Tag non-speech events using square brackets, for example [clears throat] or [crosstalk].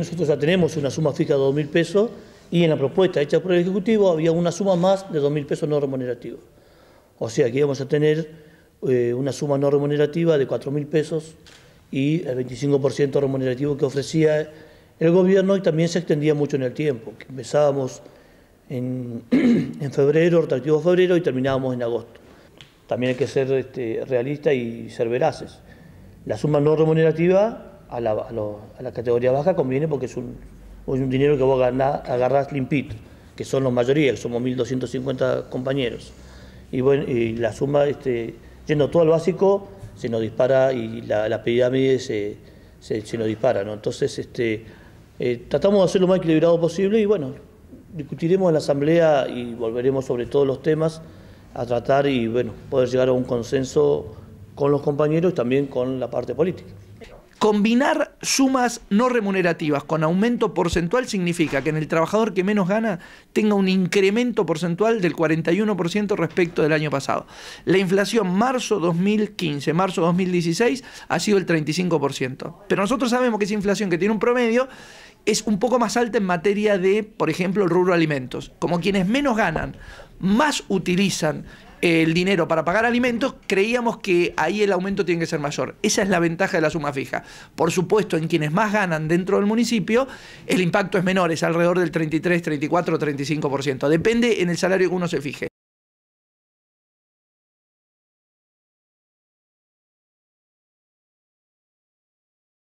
Nosotros ya tenemos una suma fija de 2.000 pesos y en la propuesta hecha por el Ejecutivo había una suma más de 2.000 pesos no remunerativos. O sea que íbamos a tener eh, una suma no remunerativa de 4.000 pesos y el 25% remunerativo que ofrecía el gobierno y también se extendía mucho en el tiempo. empezábamos en, [clears throat] en febrero, retroactivo febrero y terminábamos en agosto. También hay que ser realistas realista y ser veraces. La suma no remunerativa a la, categoría baja conviene porque es un, dinero que vos agarrás, agarrás limpito, que son los mayoría, que somos 1.250 compañeros. Y, bueno, y la suma, este, yendo todo al básico, se nos dispara y la, pirámide se, se, nos dispara. Entonces, este, eh, tratamos de hacer lo más equilibrado posible y bueno, discutiremos en la asamblea y volveremos sobre todos los temas a tratar y bueno, poder llegar a un consenso con los compañeros y también con la parte política. Combinar sumas no remunerativas con aumento porcentual significa que en el trabajador que menos gana tenga un incremento porcentual del 41% respecto del año pasado. La inflación marzo 2015, marzo 2016 ha sido el 35%. Pero nosotros sabemos que esa inflación que tiene un promedio es un poco más alta en materia de, por ejemplo, el rubro alimentos. Como quienes menos ganan, más utilizan el dinero para pagar alimentos, creíamos que ahí el aumento tiene que ser mayor. Esa es la ventaja de la suma fija. Por supuesto, en quienes más ganan dentro del municipio, el impacto es menor, es alrededor del 33, 34, 35%. Depende en el salario que uno se fije.